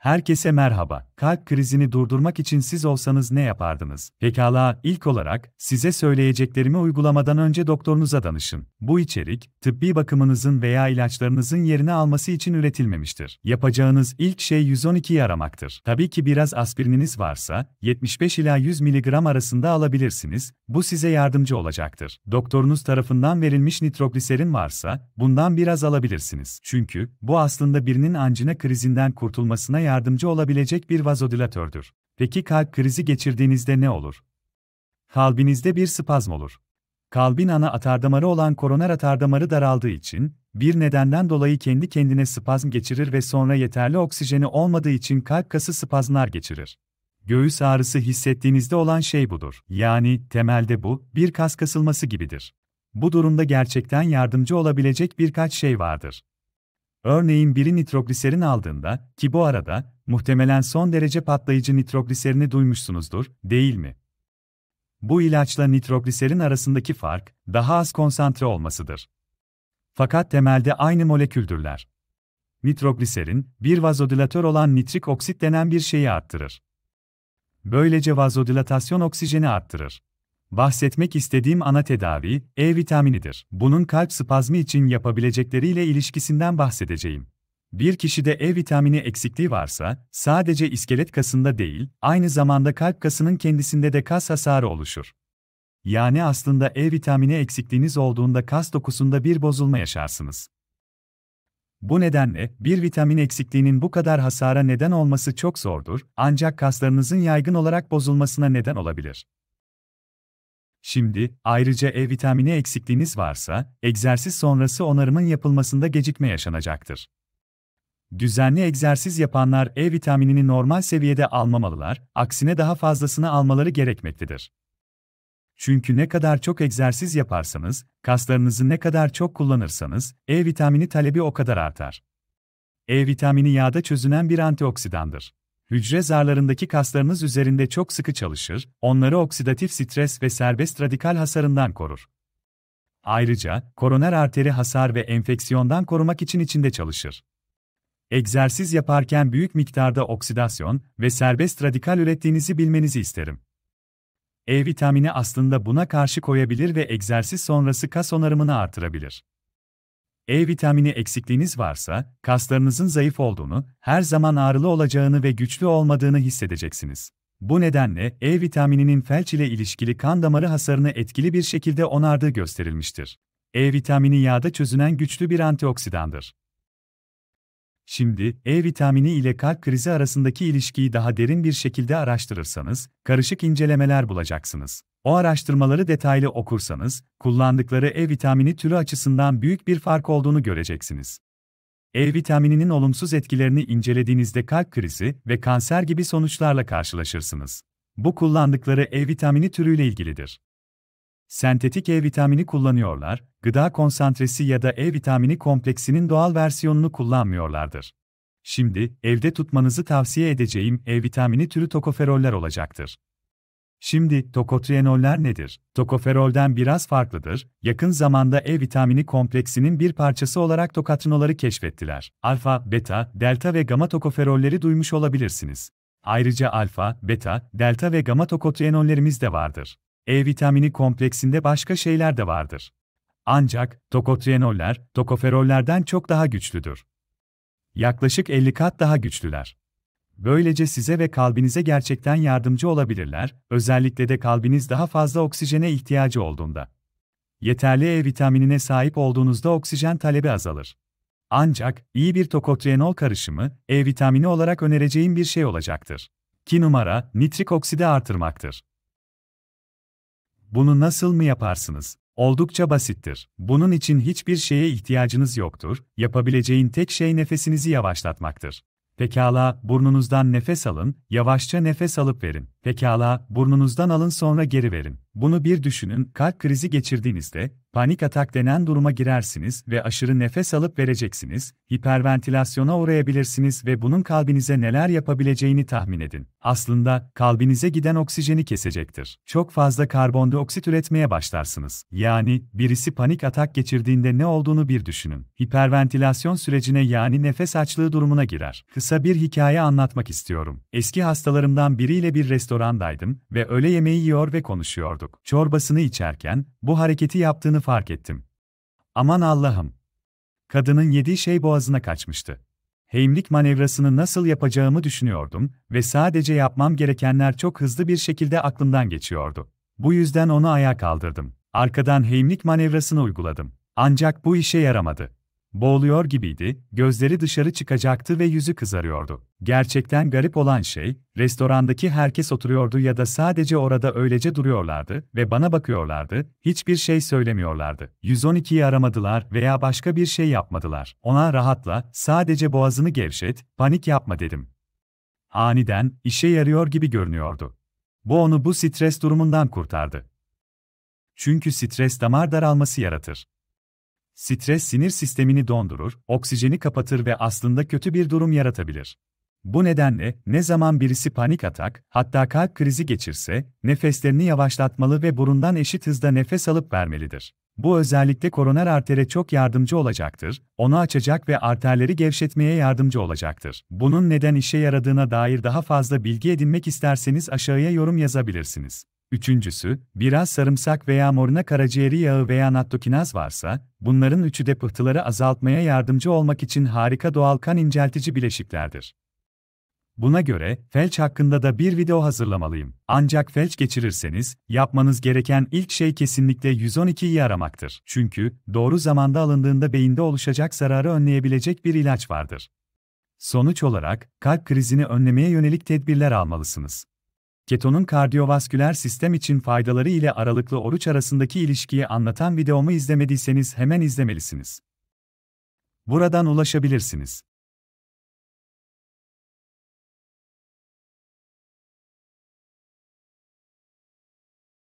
Herkese merhaba. Kalp krizini durdurmak için siz olsanız ne yapardınız? Pekala, ilk olarak size söyleyeceklerimi uygulamadan önce doktorunuza danışın. Bu içerik, tıbbi bakımınızın veya ilaçlarınızın yerini alması için üretilmemiştir. Yapacağınız ilk şey 112'yi aramaktır. Tabii ki biraz aspirininiz varsa, 75 ila 100 mg arasında alabilirsiniz, bu size yardımcı olacaktır. Doktorunuz tarafından verilmiş nitrogliserin varsa, bundan biraz alabilirsiniz. Çünkü, bu aslında birinin ancina krizinden kurtulmasına yardımcı yardımcı olabilecek bir vazodilatördür. Peki kalp krizi geçirdiğinizde ne olur? Kalbinizde bir spazm olur. Kalbin ana atardamarı olan koroner atardamarı daraldığı için, bir nedenden dolayı kendi kendine spazm geçirir ve sonra yeterli oksijeni olmadığı için kalp kası spazmlar geçirir. Göğüs ağrısı hissettiğinizde olan şey budur. Yani, temelde bu, bir kas kasılması gibidir. Bu durumda gerçekten yardımcı olabilecek birkaç şey vardır. Örneğin biri nitrogliserin aldığında, ki bu arada, muhtemelen son derece patlayıcı nitrogliserini duymuşsunuzdur, değil mi? Bu ilaçla nitrogliserin arasındaki fark, daha az konsantre olmasıdır. Fakat temelde aynı moleküldürler. Nitrogliserin, bir vazodilatör olan nitrik oksit denen bir şeyi arttırır. Böylece vazodilatasyon oksijeni arttırır. Bahsetmek istediğim ana tedavi, E vitaminidir. Bunun kalp spazmı için yapabilecekleriyle ilişkisinden bahsedeceğim. Bir kişide E vitamini eksikliği varsa, sadece iskelet kasında değil, aynı zamanda kalp kasının kendisinde de kas hasarı oluşur. Yani aslında E vitamini eksikliğiniz olduğunda kas dokusunda bir bozulma yaşarsınız. Bu nedenle bir vitamin eksikliğinin bu kadar hasara neden olması çok zordur, ancak kaslarınızın yaygın olarak bozulmasına neden olabilir. Şimdi, ayrıca E vitamini eksikliğiniz varsa, egzersiz sonrası onarımın yapılmasında gecikme yaşanacaktır. Düzenli egzersiz yapanlar E vitaminini normal seviyede almamalılar, aksine daha fazlasını almaları gerekmektedir. Çünkü ne kadar çok egzersiz yaparsanız, kaslarınızı ne kadar çok kullanırsanız, E vitamini talebi o kadar artar. E vitamini yağda çözünen bir antioksidandır hücre zarlarındaki kaslarınız üzerinde çok sıkı çalışır, onları oksidatif stres ve serbest radikal hasarından korur. Ayrıca, koroner arteri hasar ve enfeksiyondan korumak için içinde çalışır. Egzersiz yaparken büyük miktarda oksidasyon ve serbest radikal ürettiğinizi bilmenizi isterim. E vitamini aslında buna karşı koyabilir ve egzersiz sonrası kas onarımını artırabilir. E vitamini eksikliğiniz varsa, kaslarınızın zayıf olduğunu, her zaman ağrılı olacağını ve güçlü olmadığını hissedeceksiniz. Bu nedenle E vitamininin felç ile ilişkili kan damarı hasarını etkili bir şekilde onardığı gösterilmiştir. E vitamini yağda çözünen güçlü bir antioksidandır. Şimdi, E vitamini ile kalp krizi arasındaki ilişkiyi daha derin bir şekilde araştırırsanız, karışık incelemeler bulacaksınız. O araştırmaları detaylı okursanız, kullandıkları E vitamini türü açısından büyük bir fark olduğunu göreceksiniz. E vitamininin olumsuz etkilerini incelediğinizde kalp krizi ve kanser gibi sonuçlarla karşılaşırsınız. Bu kullandıkları E vitamini türüyle ilgilidir sentetik E vitamini kullanıyorlar, gıda konsantresi ya da E vitamini kompleksinin doğal versiyonunu kullanmıyorlardır. Şimdi, evde tutmanızı tavsiye edeceğim E vitamini türü tokoferoller olacaktır. Şimdi, tokotrienoller nedir? Tokoferolden biraz farklıdır, yakın zamanda E vitamini kompleksinin bir parçası olarak tokatrinoları keşfettiler. Alfa, beta, delta ve gamma tokoferolleri duymuş olabilirsiniz. Ayrıca alfa, beta, delta ve gamma tokotrienollerimiz de vardır. E vitamini kompleksinde başka şeyler de vardır. Ancak tokotrienoller, tokoferollerden çok daha güçlüdür. Yaklaşık 50 kat daha güçlüler. Böylece size ve kalbinize gerçekten yardımcı olabilirler, özellikle de kalbiniz daha fazla oksijene ihtiyacı olduğunda. Yeterli E vitaminine sahip olduğunuzda oksijen talebi azalır. Ancak iyi bir tokotrienol karışımı E vitamini olarak önereceğim bir şey olacaktır. Ki numara nitrik okside artırmaktır. Bunu nasıl mı yaparsınız? Oldukça basittir. Bunun için hiçbir şeye ihtiyacınız yoktur. Yapabileceğin tek şey nefesinizi yavaşlatmaktır. Pekala, burnunuzdan nefes alın, yavaşça nefes alıp verin. Pekala, burnunuzdan alın sonra geri verin. Bunu bir düşünün, kalp krizi geçirdiğinizde, panik atak denen duruma girersiniz ve aşırı nefes alıp vereceksiniz, hiperventilasyona uğrayabilirsiniz ve bunun kalbinize neler yapabileceğini tahmin edin. Aslında, kalbinize giden oksijeni kesecektir. Çok fazla karbondioksit üretmeye başlarsınız. Yani, birisi panik atak geçirdiğinde ne olduğunu bir düşünün. Hiperventilasyon sürecine yani nefes açlığı durumuna girer. Kısa bir hikaye anlatmak istiyorum. Eski hastalarımdan biriyle bir restoran restorandaydım ve öğle yemeği yiyor ve konuşuyorduk. Çorbasını içerken bu hareketi yaptığını fark ettim. Aman Allah'ım. Kadının yediği şey boğazına kaçmıştı. Heimlik manevrasını nasıl yapacağımı düşünüyordum ve sadece yapmam gerekenler çok hızlı bir şekilde aklımdan geçiyordu. Bu yüzden onu ayağa kaldırdım. Arkadan heimlik manevrasını uyguladım. Ancak bu işe yaramadı. Boğuluyor gibiydi, gözleri dışarı çıkacaktı ve yüzü kızarıyordu. Gerçekten garip olan şey, restorandaki herkes oturuyordu ya da sadece orada öylece duruyorlardı ve bana bakıyorlardı, hiçbir şey söylemiyorlardı. 112'yi aramadılar veya başka bir şey yapmadılar. Ona rahatla, sadece boğazını gevşet, panik yapma dedim. Aniden, işe yarıyor gibi görünüyordu. Bu onu bu stres durumundan kurtardı. Çünkü stres damar daralması yaratır. Stres sinir sistemini dondurur, oksijeni kapatır ve aslında kötü bir durum yaratabilir. Bu nedenle ne zaman birisi panik atak, hatta kalp krizi geçirse, nefeslerini yavaşlatmalı ve burundan eşit hızda nefes alıp vermelidir. Bu özellikle koroner artere çok yardımcı olacaktır, onu açacak ve arterleri gevşetmeye yardımcı olacaktır. Bunun neden işe yaradığına dair daha fazla bilgi edinmek isterseniz aşağıya yorum yazabilirsiniz. Üçüncüsü, biraz sarımsak veya moruna karaciğeri yağı veya nattokinaz varsa, bunların üçü de pıhtıları azaltmaya yardımcı olmak için harika doğal kan inceltici bileşiklerdir. Buna göre, felç hakkında da bir video hazırlamalıyım. Ancak felç geçirirseniz, yapmanız gereken ilk şey kesinlikle 112'yi aramaktır. Çünkü, doğru zamanda alındığında beyinde oluşacak zararı önleyebilecek bir ilaç vardır. Sonuç olarak, kalp krizini önlemeye yönelik tedbirler almalısınız ketonun kardiyovasküler sistem için faydaları ile aralıklı oruç arasındaki ilişkiyi anlatan videomu izlemediyseniz hemen izlemelisiniz. Buradan ulaşabilirsiniz.